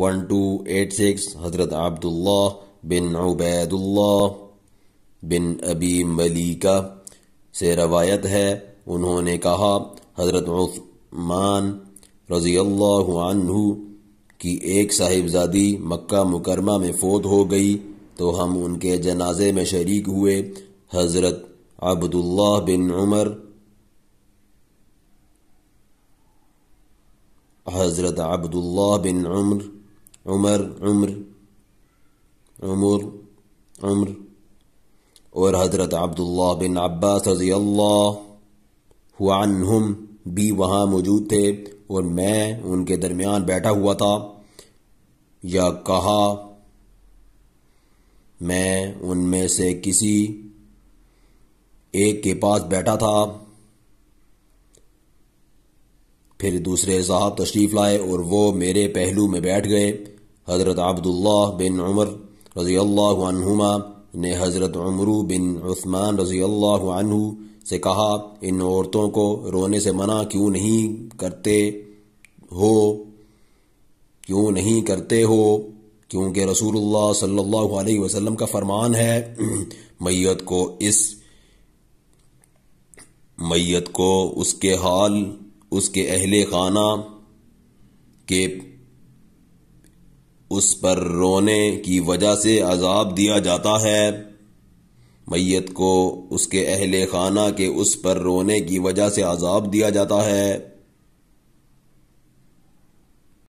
one to eight six حضرت عبداللہ بن عبید اللہ بن ابی ملیکہ سے روایت ہے انہوں نے کہا حضرت عثمان رضی اللہ عنہ کی ایک صاحبزادی مکہ مکرمہ میں فوت ہو گئی تو ہم ان کے جنازے میں شریک ہوئے حضرت عبداللہ بن عمر حضرت عبداللہ بن عمر عمر عمر عمر عمر اور حضرت عبداللہ بن عباس رضی اللہ عنہم بھی وہاں موجود تھے اور میں ان کے درمیان بیٹھا ہوا تھا یا کہا میں ان میں سے کسی ایک کے پاس بیٹھا تھا پھر دوسرے صاحب تشریف لائے اور وہ میرے پہلو میں بیٹھ گئے حضرت عبداللہ بن عمر رضی اللہ عنہما نے حضرت عمرو بن عثمان رضی اللہ عنہ سے کہا ان عورتوں کو رونے سے منع کیوں نہیں کرتے ہو کیوں نہیں کرتے ہو کیونکہ رسول اللہ صلی اللہ علیہ وسلم کا فرمان ہے میت کو اس میت کو اس کے حال اس کے اہل خانہ کے اس پر رونے کی وجہ سے عذاب دیا جاتا ہے میت کو اس کے اہل خانہ کے اس پر رونے کی وجہ سے عذاب دیا جاتا ہے